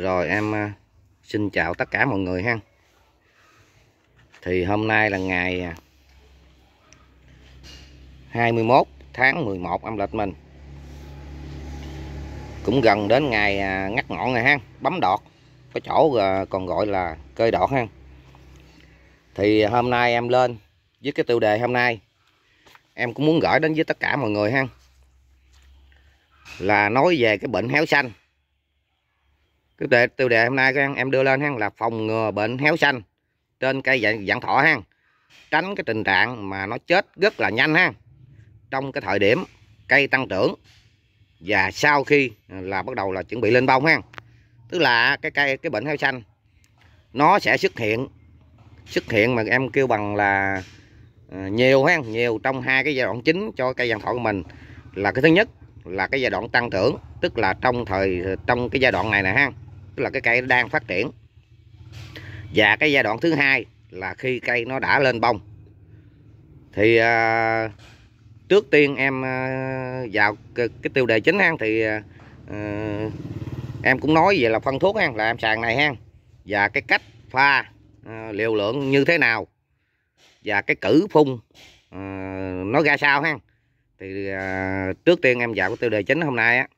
rồi em à, xin chào tất cả mọi người ha thì hôm nay là ngày 21 à, tháng 11 âm lịch mình cũng gần đến ngày à, ngắt ngọn rồi ha bấm đọt có chỗ còn gọi là cơi đọt ha thì hôm nay em lên với cái tiêu đề hôm nay em cũng muốn gửi đến với tất cả mọi người ha là nói về cái bệnh héo xanh tiêu đề tiêu đề hôm nay em, đưa lên ha là phòng ngừa bệnh héo xanh trên cây dạng, dạng thọ ha tránh cái tình trạng mà nó chết rất là nhanh ha trong cái thời điểm cây tăng trưởng và sau khi là bắt đầu là chuẩn bị lên bông ha tức là cái cây cái bệnh heo xanh nó sẽ xuất hiện xuất hiện mà em kêu bằng là ờ, nhiều ha nhiều trong hai cái giai đoạn chính cho cây dạng thọ của mình là cái thứ nhất là cái giai đoạn tăng trưởng tức là trong thời trong cái giai đoạn này nè ha là cái cây đang phát triển và cái giai đoạn thứ hai là khi cây nó đã lên bông thì à, trước tiên em à, vào cái, tiêu đề chính ha thì à, à, em cũng nói về là phân thuốc ha là em sàn này ha và cái cách pha à, liều lượng như thế nào và cái cử phun à, nó ra sao ha thì à, trước tiên em vào cái tiêu đề chính hôm nay á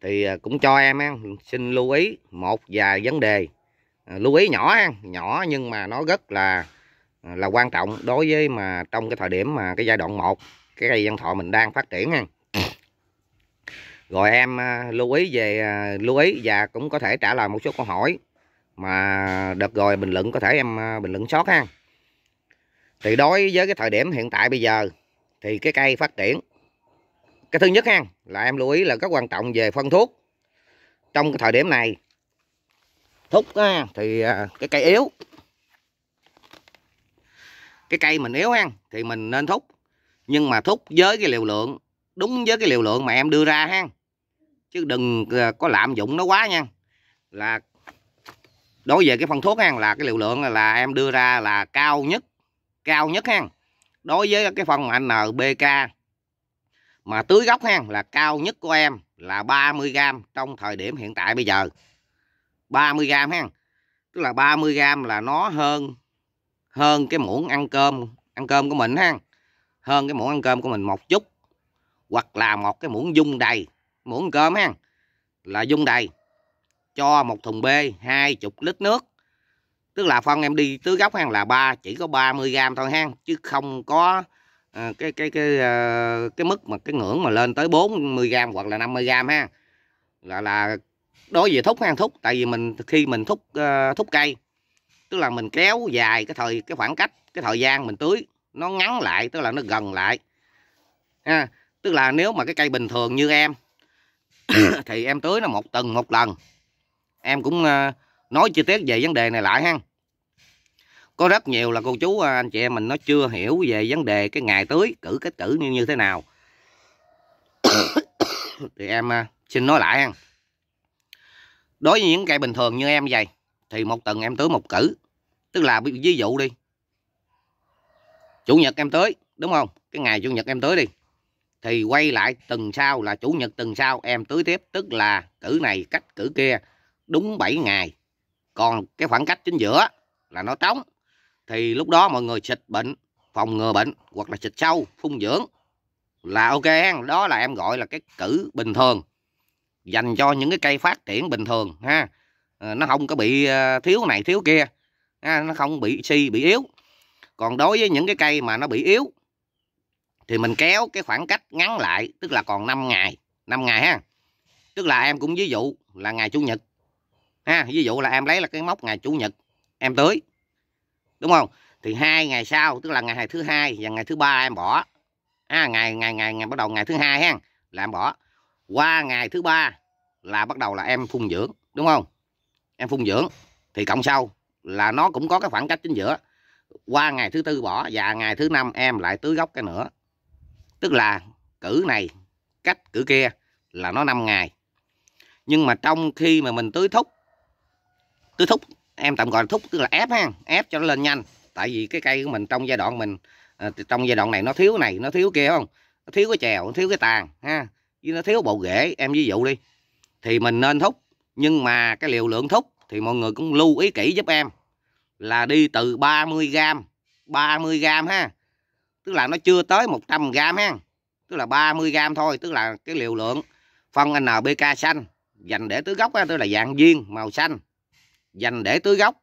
thì à, cũng cho em ăn xin lưu ý một vài vấn đề à, lưu ý nhỏ ăn nhỏ nhưng mà nó rất là à, là quan trọng đối với mà trong cái thời điểm mà cái giai đoạn 1 cái cây dân thọ mình đang phát triển ăn rồi em lưu ý về lưu ý và cũng có thể trả lời một số câu hỏi mà đợt rồi bình luận có thể em bình luận sót ha thì đối với cái thời điểm hiện tại bây giờ thì cái cây phát triển cái thứ nhất ha là em lưu ý là rất quan trọng về phân thuốc trong cái thời điểm này thúc á, thì à, cái cây yếu cái cây mình yếu ha thì mình nên thúc nhưng mà thúc với cái liều lượng đúng với cái liều lượng mà em đưa ra ha chứ đừng à, có lạm dụng nó quá nha là đối với cái phân thuốc ha là cái liều lượng là em đưa ra là cao nhất cao nhất ha đối với cái phân mà NPK mà tưới gốc hang là cao nhất của em là 30 gram trong thời điểm hiện tại bây giờ. 30 gram ha. Tức là 30 gram là nó hơn hơn cái muỗng ăn cơm, ăn cơm của mình ha. Hơn cái muỗng ăn cơm của mình một chút hoặc là một cái muỗng dung đầy, muỗng cơm ha là dung đầy cho một thùng B 20 lít nước. Tức là phân em đi tưới gốc hang là ba chỉ có 30 gram thôi hang chứ không có Ờ, cái cái cái ờ, cái mức mà cái ngưỡng mà lên tới 40 gram hoặc là 50 gram ha là là đối với thúc hang thúc tại vì mình khi mình thúc ờ, thúc cây tức là mình kéo dài cái thời cái khoảng cách cái thời gian mình tưới nó ngắn lại tức là nó gần lại ha tức là nếu mà cái cây bình thường như em ừ. thì em tưới nó một tuần một lần em cũng nói chi tiết về vấn đề này lại ha có rất nhiều là cô chú à, anh chị em mình nó chưa hiểu về vấn đề cái ngày tưới cử cái tử như như thế nào thì em à, xin nói lại ăn đối với những cây bình thường như em vậy thì một tuần em tưới một cử tức là ví dụ đi chủ nhật em tới đúng không cái ngày chủ nhật em tới đi thì quay lại tuần sau là chủ nhật tuần sau em tưới tiếp tức là cử này cách cử kia đúng 7 ngày còn cái khoảng cách chính giữa là nó trống thì lúc đó mọi người xịt bệnh phòng ngừa bệnh hoặc là xịt sâu phun dưỡng là ok đó là em gọi là cái cử bình thường dành cho những cái cây phát triển bình thường ha ờ, nó không có bị ờ, thiếu này thiếu kia ha. nó không bị suy bị yếu còn đối với những cái cây mà nó bị yếu thì mình kéo cái khoảng cách ngắn lại tức là còn 5 ngày 5 ngày ha tức là em cũng ví dụ là ngày chủ nhật ha ví dụ là em lấy là cái móc ngày chủ nhật em tưới đúng không thì hai ngày sau tức là ngày thứ hai và ngày thứ ba em bỏ à, ngày ngày ngày ngày bắt đầu ngày thứ hai ha là em bỏ qua ngày thứ ba là bắt đầu là em phun dưỡng đúng không em phun dưỡng thì cộng sau là nó cũng có cái khoảng cách chính giữa qua ngày thứ tư bỏ và ngày thứ năm em lại tưới gốc cái nữa tức là cử này cách cử kia là nó 5 ngày nhưng mà trong khi mà mình tưới thúc tưới thúc em tạm gọi là thúc tức là ép ha ép cho nó lên nhanh tại vì cái cây của mình trong giai đoạn mình à, trong giai đoạn này nó thiếu này nó thiếu kia không nó thiếu cái chèo nó thiếu cái tàn ha chứ nó thiếu bộ rễ em ví dụ đi thì mình nên thúc nhưng mà cái liều lượng thúc thì mọi người cũng lưu ý kỹ giúp em là đi từ 30 gram 30 gram ha tức là nó chưa tới 100 gram ha tức là 30 gram thôi tức là cái liều lượng phân NPK xanh dành để tưới gốc ha, tức là dạng viên màu xanh dành để tưới gốc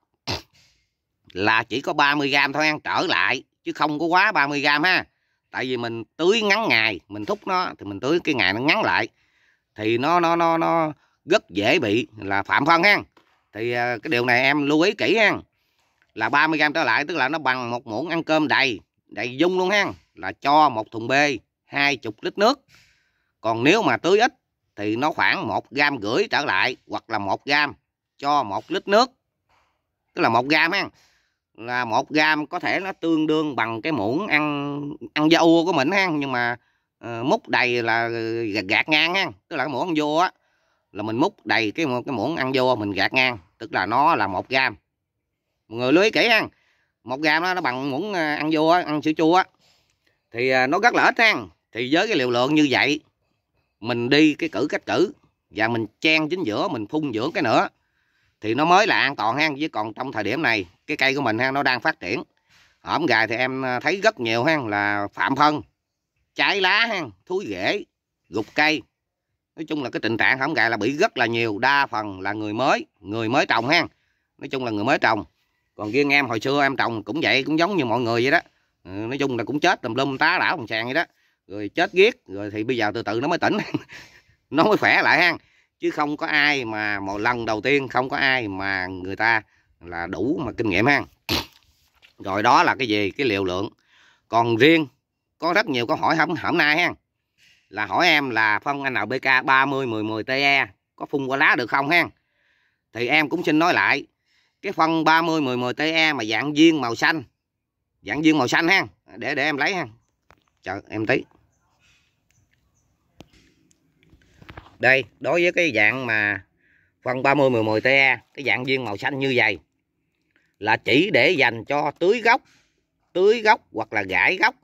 là chỉ có 30 gram thôi ăn trở lại chứ không có quá 30 gram ha tại vì mình tưới ngắn ngày mình thúc nó thì mình tưới cái ngày nó ngắn lại thì nó nó nó nó rất dễ bị là phạm phân ha thì à, cái điều này em lưu ý kỹ ha là 30 gram trở lại tức là nó bằng một muỗng ăn cơm đầy đầy dung luôn ha là cho một thùng bê 20 lít nước còn nếu mà tưới ít thì nó khoảng một gram rưỡi trở lại hoặc là một gram cho một lít nước tức là một gam ha là một gam có thể nó tương đương bằng cái muỗng ăn ăn dâu của mình ha nhưng mà uh, múc đầy là gạt, ngang ha tức là cái muỗng ăn vô á là mình múc đầy cái cái muỗng ăn vô mình gạt ngang tức là nó là một gam mọi người lưu ý kỹ ha một gam đó, nó bằng muỗng ờ, ăn vô ăn sữa chua á thì uh, nó rất là ít ha thì với cái liều lượng như vậy mình đi cái cử cách cử và mình chen chính giữa mình phun giữa cái nữa thì nó mới là an toàn ha chứ còn trong thời điểm này cái cây của mình ha nó đang phát triển ổm gà thì em à, thấy rất nhiều ha là phạm phân trái lá ha thúi rễ gục cây nói chung là cái tình trạng hỏng gà là bị rất là nhiều đa phần là người mới người mới trồng ha nói chung là người mới trồng còn riêng em hồi xưa em trồng cũng vậy cũng giống như mọi người vậy đó ừ, nói chung là cũng chết tùm lum tá đảo bằng sàn vậy đó rồi chết giết rồi thì bây giờ từ từ nó mới tỉnh nó mới khỏe lại ha chứ không có ai mà một lần đầu tiên không có ai mà người ta là đủ mà kinh nghiệm ha rồi đó là cái gì cái liều lượng còn riêng có rất nhiều câu hỏi hôm, hôm nay ha là hỏi em là phân NPK 30 10 10 TE có phun qua lá được không ha thì em cũng xin nói lại cái phân 30 10 10 TE mà dạng viên màu xanh dạng viên màu xanh ha để để em lấy ha chờ em tí đây đối với cái dạng mà phân 30 10 10 te cái dạng viên màu xanh như vậy là chỉ để dành cho tưới gốc tưới gốc hoặc là gãi gốc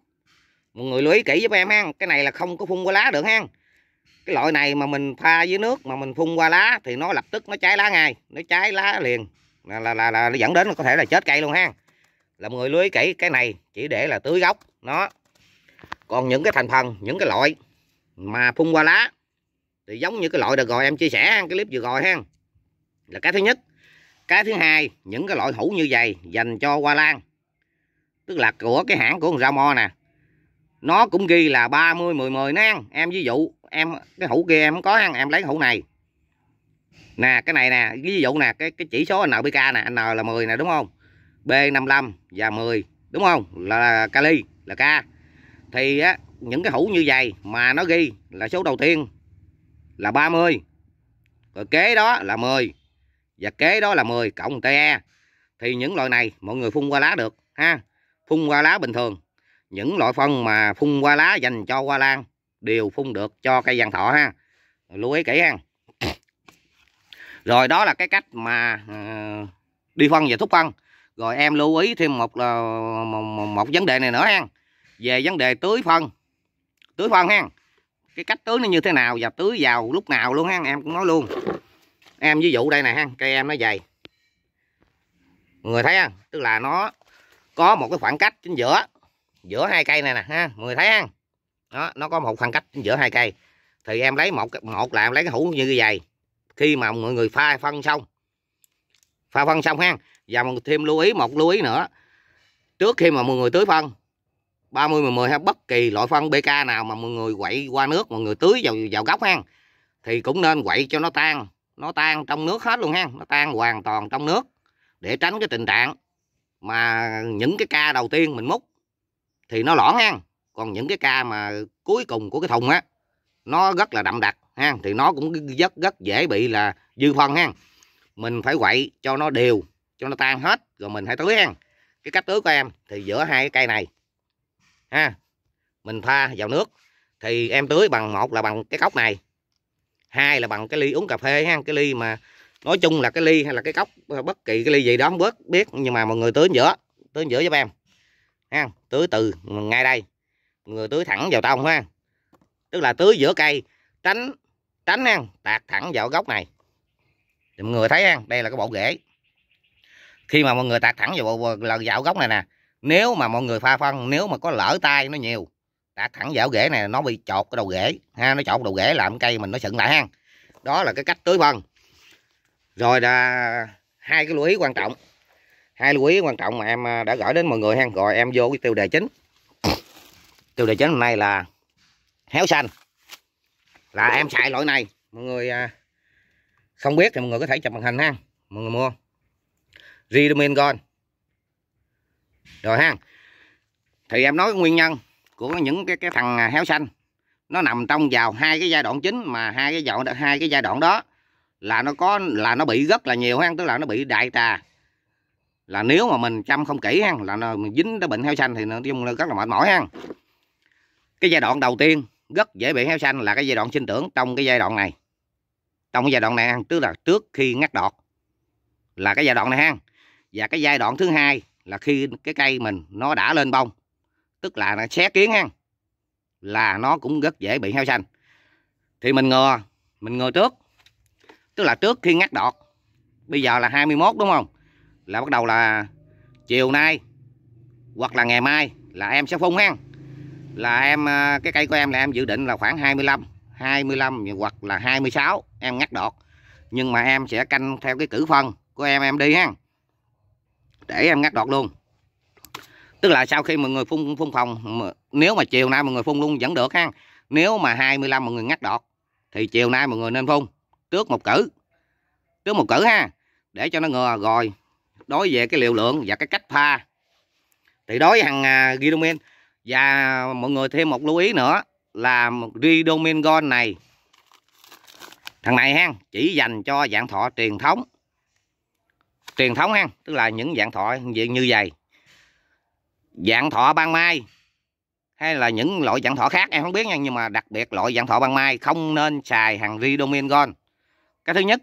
mọi người lưu ý kỹ giúp em ha cái này là không có phun qua lá được ha cái loại này mà mình pha với nước mà mình phun qua lá thì nó lập tức nó cháy lá ngay nó cháy lá liền là là là, là nó dẫn đến có thể là chết cây luôn ha là mọi người lưu ý kỹ cái này chỉ để là tưới gốc nó còn những cái thành phần những cái loại mà phun qua lá thì giống như cái loại được rồi em chia sẻ cái clip vừa rồi ha là cái thứ nhất cái thứ hai những cái loại hũ như vậy dành cho hoa lan tức là của cái hãng của con rau mo nè nó cũng ghi là 30 10 10 nang em ví dụ em cái hũ kia em không có ăn em lấy hũ này nè cái này nè ví dụ nè cái cái chỉ số NPK nè N là 10 nè đúng không B55 và 10 đúng không là kali là K thì á, những cái hũ như vậy mà nó ghi là số đầu tiên là 30 rồi kế đó là 10 và kế đó là 10 cộng TE thì những loại này mọi người phun qua lá được ha phun qua lá bình thường những loại phân mà phun qua lá dành cho hoa lan đều phun được cho cây vàng thọ ha lưu ý kỹ ha rồi đó là cái cách mà ờ, đi phân và thúc phân rồi em lưu ý thêm ờ, một một, một vấn đề này nữa ha về vấn đề tưới phân tưới phân ha cái cách tưới nó như thế nào và tưới vào lúc nào luôn ha em cũng nói luôn em ví dụ đây nè ha cây em nó dày người thấy không tức là nó có một cái khoảng cách chính giữa giữa hai cây này nè ha người thấy không đó nó có một khoảng cách giữa hai cây thì em lấy một một là em lấy cái hũ như vậy khi mà mọi người pha phân xong pha phân xong ha và mình thêm lưu ý một lưu ý nữa trước khi mà mọi người tưới phân 30 10 hay bất kỳ loại phân BK nào mà mọi người quậy qua nước mọi người tưới vào vào gốc ha thì cũng nên quậy cho nó tan nó tan trong nước hết luôn ha nó tan hoàn toàn trong nước để tránh cái tình trạng mà những cái ca đầu tiên mình múc thì nó lõn ha còn những cái ca mà cuối cùng của cái thùng á nó rất là đậm đặc ha thì nó cũng rất rất dễ bị là dư phân ha mình phải quậy cho nó đều cho nó tan hết rồi mình hãy tưới ha cái cách tưới của em thì giữa hai cái cây này ha mình pha vào nước thì em tưới bằng một là bằng cái cốc này hai là bằng cái ly uống cà phê ha cái ly mà nói chung là cái ly hay là cái cốc ờ, bất kỳ cái ly gì đó không bớt biết nhưng mà mọi người tưới giữa tưới giữa giúp em ha tưới từ ngay đây mọi người tưới thẳng vào tông ha tức là tưới giữa cây tránh tránh ha tạt thẳng vào gốc này thì mọi người thấy ha đây là cái bộ rễ khi mà mọi người tạt thẳng vào vào, vào gốc này nè nếu mà mọi người pha phân nếu mà có lỡ tay nó nhiều đặt thẳng vào rễ này nó bị chọt cái đầu rễ ha nó chọt đầu rễ làm cây mình nó sựng lại ha đó là cái cách tưới phân rồi là hai cái lưu ý quan trọng hai lưu ý quan trọng mà em à, đã gửi đến mọi người ha rồi em vô cái tiêu đề chính tiêu đề chính hôm nay là héo xanh là em xài loại này mọi người à, không biết thì mọi người có thể chụp màn hình ha mọi người mua Ridomin Gold rồi ha thì em nói nguyên nhân của những cái cái thằng à, héo xanh nó nằm trong vào hai cái giai đoạn chính mà hai cái giai đoạn hai cái giai đoạn đó là nó có là nó bị rất là nhiều ha tức là nó bị đại trà là nếu mà mình chăm không kỹ ha là nó, mình dính tới bệnh heo xanh thì nó chung là rất là mệt mỏi ha cái giai đoạn đầu tiên rất dễ bị heo xanh là cái giai đoạn sinh trưởng trong cái giai đoạn này trong cái giai đoạn này ha tức là trước khi ngắt đọt là cái giai đoạn này ha và cái giai đoạn thứ hai là khi cái cây mình nó đã lên bông tức là nó xé kiến ha là nó cũng rất dễ bị heo xanh thì mình ngừa mình ngừa trước tức là trước khi ngắt đọt bây giờ là 21 đúng không là bắt đầu là chiều nay hoặc là ngày mai là em sẽ phun ha là em à, cái cây của em là em dự định là khoảng 25 25 hoặc là 26 em ngắt đọt nhưng mà em sẽ canh theo cái cử phân của em em đi ha để em ngắt đọt luôn tức là sau khi mọi người phun phun phòng nếu mà chiều nay mọi người phun luôn vẫn được ha nếu mà 25 mọi người ngắt đọt thì chiều nay mọi người nên phun trước một cử trước một cử ha để cho nó ngừa rồi đối về cái liều lượng và cái cách pha thì đối với hàng à, uh, và mọi người thêm một lưu ý nữa là Gidomin Gold này thằng này ha chỉ dành cho dạng thọ truyền thống truyền thống ha tức là những dạng thọ như vậy dạng thọ ban mai hay là những loại dạng thọ khác em không biết nha nhưng mà đặc biệt loại dạng thọ ban mai không nên xài hàng ridomin gold cái thứ nhất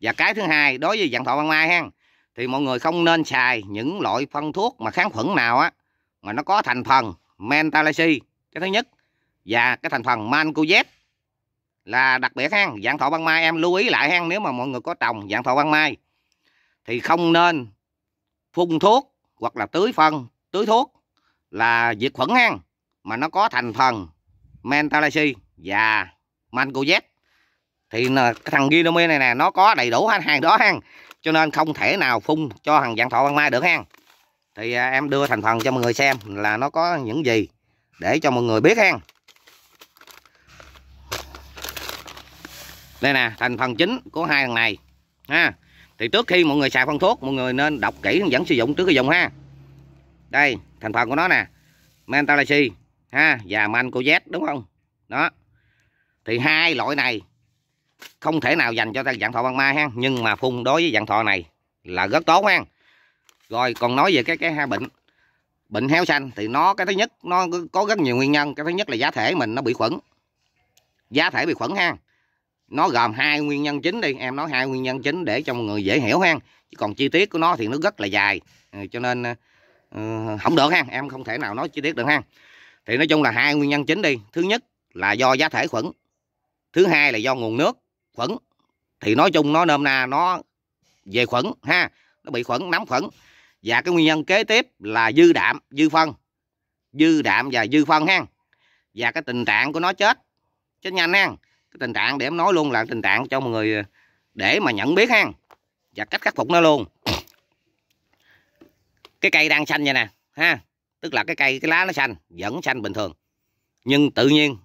và cái thứ hai đối với dạng thọ ban mai ha thì mọi người không nên xài những loại phân thuốc mà kháng khuẩn nào á mà nó có thành phần mentalaxi cái thứ nhất và cái thành phần mancozet là đặc biệt ha dạng thọ ban mai em lưu ý lại ha nếu mà mọi người có trồng dạng thọ ban mai thì không nên phun thuốc hoặc là tưới phân, tưới thuốc là diệt khuẩn ngang mà nó có thành phần mentalaxi và mancozet thì cái thằng Ginomi này nè nó có đầy đủ hai hàng đó hang cho nên không thể nào phun cho thằng dạng thọ ban mai được hang thì à, em đưa thành phần cho mọi người xem là nó có những gì để cho mọi người biết hang đây nè thành phần chính của hai thằng này ha thì trước khi mọi người xài phân thuốc mọi người nên đọc kỹ hướng dẫn sử dụng trước khi dùng ha đây thành phần của nó nè mentalaxi ha và mancojet đúng không đó thì hai loại này không thể nào dành cho dạng thọ ban mai ha nhưng mà phun đối với dạng thọ này là rất tốt ha rồi còn nói về cái cái hai bệnh bệnh heo xanh thì nó cái thứ nhất nó có rất nhiều nguyên nhân cái thứ nhất là giá thể mình nó bị khuẩn giá thể bị khuẩn ha nó gồm hai nguyên nhân chính đi em nói hai nguyên nhân chính để cho mọi người dễ hiểu ha chứ còn chi tiết của nó thì nó rất là dài ừ, cho nên uh, không được ha em không thể nào nói chi tiết được ha thì nói chung là hai nguyên nhân chính đi thứ nhất là do giá thể khuẩn thứ hai là do nguồn nước khuẩn thì nói chung nó nôm na nó về khuẩn ha nó bị khuẩn nắm khuẩn và cái nguyên nhân kế tiếp là dư đạm dư phân dư đạm và dư phân ha và cái tình trạng của nó chết chết nhanh ha cái tình trạng để em nói luôn là tình trạng cho mọi người ờ, để mà nhận biết ha và cách khắc phục nó luôn cái cây đang xanh vậy nè ha tức là cái cây cái lá nó xanh vẫn xanh bình thường nhưng tự nhiên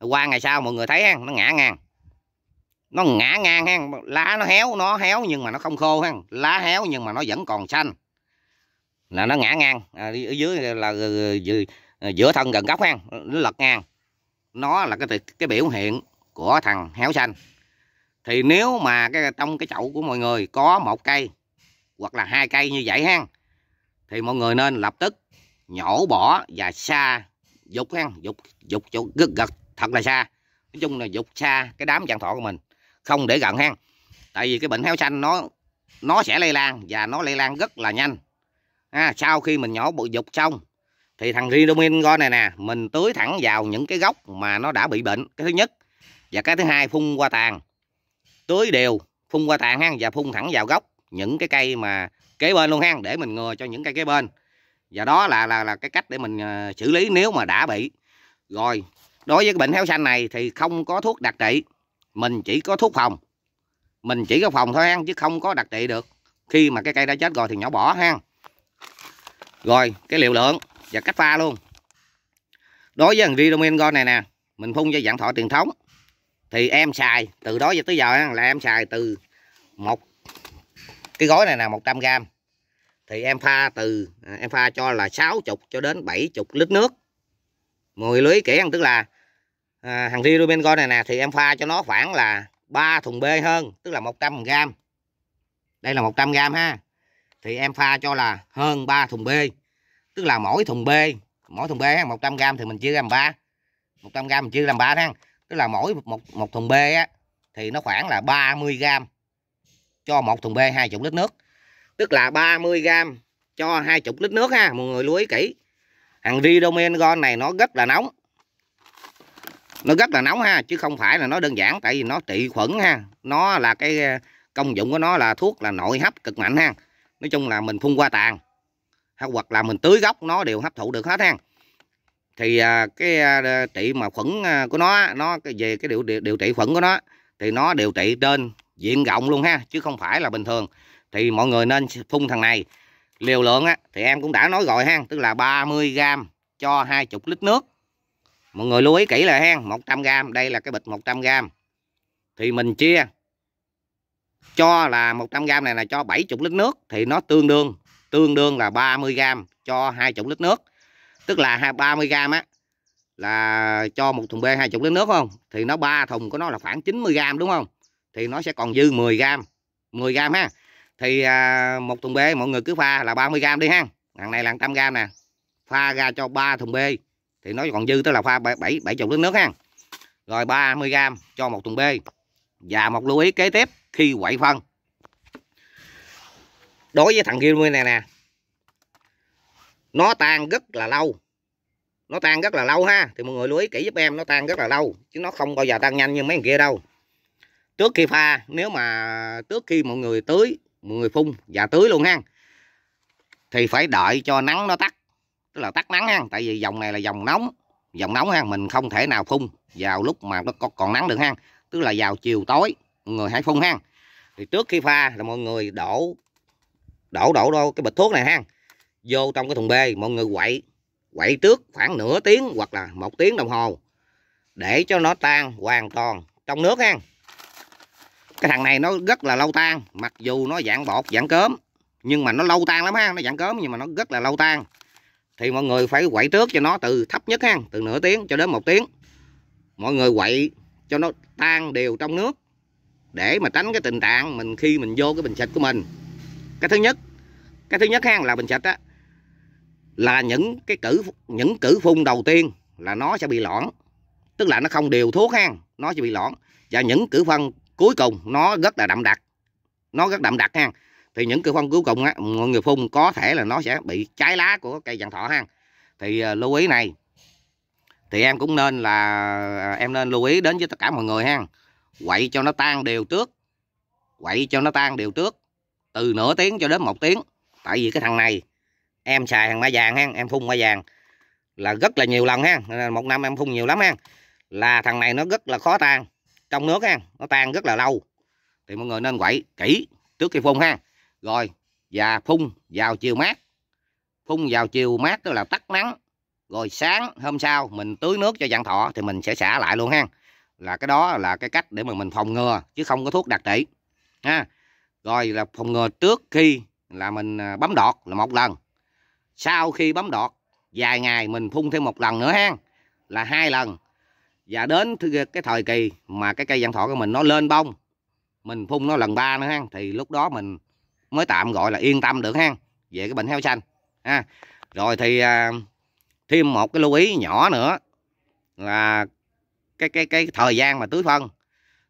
qua ngày sau mọi người thấy ha, nó ngã ngang nó ngã ngang ha lá nó héo nó héo nhưng mà nó không khô ha lá héo nhưng mà nó vẫn còn xanh là nó ngã ngang à, ở dưới là ờ, ờ, giữa thân gần gốc ha nó lật ngang nó là cái cái biểu hiện của thằng héo xanh thì nếu mà cái trong cái chậu của mọi người có một cây hoặc là hai cây như vậy ha thì mọi người nên lập tức nhổ bỏ và xa dục ha dục dục chỗ gật gật thật là xa nói chung là dục xa cái đám chẳng thọ của mình không để gần ha tại vì cái bệnh héo xanh nó nó sẽ lây lan và nó lây lan rất là nhanh à, sau khi mình nhổ bụi dục xong thì thằng rhidomin go này nè mình tưới thẳng vào những cái gốc mà nó đã bị bệnh cái thứ nhất và cái thứ hai phun qua tàn tưới đều phun qua tàn ha và phun thẳng vào gốc những cái cây mà kế bên luôn ha để mình ngừa cho những cây kế bên và đó là là là cái cách để mình ờ, xử lý nếu mà đã bị rồi đối với cái bệnh héo xanh này thì không có thuốc đặc trị mình chỉ có thuốc phòng mình chỉ có phòng thôi ha chứ không có đặc trị được khi mà cái cây đã chết rồi thì nhỏ bỏ ha rồi cái liều lượng và cách pha luôn đối với thằng ridomin này nè mình phun cho dạng thọ truyền thống thì em xài từ đó giờ tới giờ là em xài từ một cái gói này là 100 g thì em pha từ à, em pha cho là 60 cho đến 70 lít nước 10 lưới kỹ ăn tức là à, hàng riêng ruben coi này nè thì em pha cho nó khoảng là 3 thùng b hơn tức là 100 g đây là 100 g ha thì em pha cho là hơn 3 thùng b tức là mỗi thùng b mỗi thùng bê 100 g thì mình chia làm 3 100 g mình chia làm 3 tháng tức là mỗi một một thùng bê á thì nó khoảng là 30 g cho một thùng bê 20 lít nước. Tức là 30 g cho 20 lít nước ha, mọi người lưu ý kỹ. Hàng Ridomengon này nó rất là nóng. Nó rất là nóng ha, chứ không phải là nó đơn giản tại vì nó trị khuẩn ha. Nó là cái ờ, công dụng của nó là thuốc là nội hấp cực mạnh ha. Nói chung là mình phun qua tàn hoặc là mình tưới gốc nó đều hấp thụ được hết ha thì à, cái à, trị mà khuẩn à, của nó nó về cái điều, điều điều trị khuẩn của nó thì nó điều trị trên diện rộng luôn ha chứ không phải là bình thường thì mọi người nên phun thằng này liều lượng á, thì em cũng đã nói rồi ha tức là 30 gram cho 20 lít nước mọi người lưu ý kỹ là ha 100 gram đây là cái bịch 100 gram thì mình chia cho là 100 gram này là cho 70 lít nước thì nó tương đương tương đương là 30 gram cho 20 lít nước tức là 30 gram á là cho một thùng B 20 lít nước không thì nó ba thùng của nó là khoảng 90 gram đúng không thì nó sẽ còn dư 10 gram 10 gram ha thì à, một thùng B mọi người cứ pha là 30 gram đi ha thằng này là 100 gram nè pha ra cho ba thùng B thì nó còn dư tức là pha 7 70 lít nước ha rồi 30 gram cho một thùng B và một lưu ý kế tiếp khi quậy phân đối với thằng kia này nè nó tan rất là lâu nó tan rất là lâu ha thì mọi người lưu ý kỹ giúp em nó tan rất là lâu chứ nó không bao giờ tan nhanh như mấy người kia đâu trước khi pha nếu mà trước khi mọi người tưới mọi người phun và tưới luôn ha thì phải đợi cho nắng nó tắt tức là tắt nắng ha tại vì dòng này là dòng nóng dòng nóng ha mình không thể nào phun vào lúc mà nó còn nắng được ha tức là vào chiều tối mọi người hãy phun ha thì trước khi pha là mọi người đổ đổ đổ đâu cái bịch thuốc này ha vô trong cái thùng bê mọi người quậy quậy trước khoảng nửa tiếng hoặc là một tiếng đồng hồ để cho nó tan hoàn toàn trong nước ha cái thằng này nó rất là lâu tan mặc dù nó dạng bột dạng cớm nhưng mà nó lâu tan lắm ha nó dạng cớm nhưng mà nó rất là lâu tan thì mọi người phải quậy trước cho nó từ thấp nhất ha từ nửa tiếng cho đến một tiếng mọi người quậy cho nó tan đều trong nước để mà tránh cái tình trạng mình khi mình vô cái bình xịt của mình cái thứ nhất cái thứ nhất ha là bình xịt á là những cái cử những cử phun đầu tiên là nó sẽ bị loãng tức là nó không đều thuốc hang nó sẽ bị loãng và những cử phân cuối cùng nó rất là đậm đặc nó rất đậm đặc ha thì những cử phân cuối cùng á mọi người phun có thể là nó sẽ bị trái lá của cây vàng thọ ha thì ờ, lưu ý này thì em cũng nên là ờ, em nên lưu ý đến với tất cả mọi người ha quậy cho nó tan đều trước quậy cho nó tan đều trước từ nửa tiếng cho đến một tiếng tại vì cái thằng này em xài hàng mai vàng ha em phun mai vàng là rất là nhiều lần ha một năm em phun nhiều lắm ha là thằng này nó rất là khó tan trong nước ha nó tan rất là lâu thì mọi người nên quậy kỹ trước khi phun ha rồi và phun vào chiều mát phun vào chiều mát tức là tắt nắng rồi sáng hôm sau mình tưới nước cho dạng thọ thì mình sẽ xả lại luôn ha là cái đó là cái cách để mà mình phòng ngừa chứ không có thuốc đặc trị ha rồi là phòng ngừa trước khi là mình à, bấm đọt là một lần sau khi bấm đọt vài ngày mình phun thêm một lần nữa ha là hai lần và đến cái thời kỳ mà cái cây dặn thọ của mình nó lên bông mình phun nó lần ba nữa ha thì lúc đó mình mới tạm gọi là yên tâm được ha về cái bệnh heo xanh ha rồi thì à, thêm một cái lưu ý nhỏ nữa là cái cái cái thời gian mà tưới phân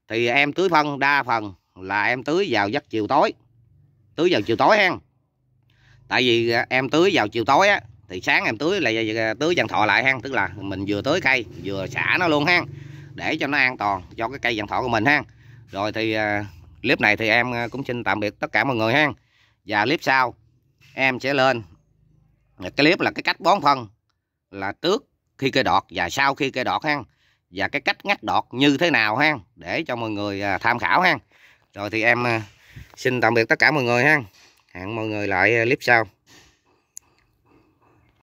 thì em tưới phân đa phần là em tưới vào giấc chiều tối tưới vào chiều tối ha tại vì à, em tưới vào chiều tối á thì sáng em tưới lại à, à, tưới dàn thọ lại ha tức là mình vừa tưới cây vừa xả nó luôn ha để cho nó an toàn cho cái cây dàn thọ của mình ha rồi thì clip này thì em cũng xin tạm biệt tất cả mọi người ha và clip sau em sẽ lên cái clip là cái cách bón phân là trước khi cây đọt và sau khi cây đọt ha và cái cách ngắt đọt như thế nào ha để cho mọi người tham khảo ha rồi thì em xin tạm biệt tất cả mọi người ha hẹn mọi người lại ờ, clip sau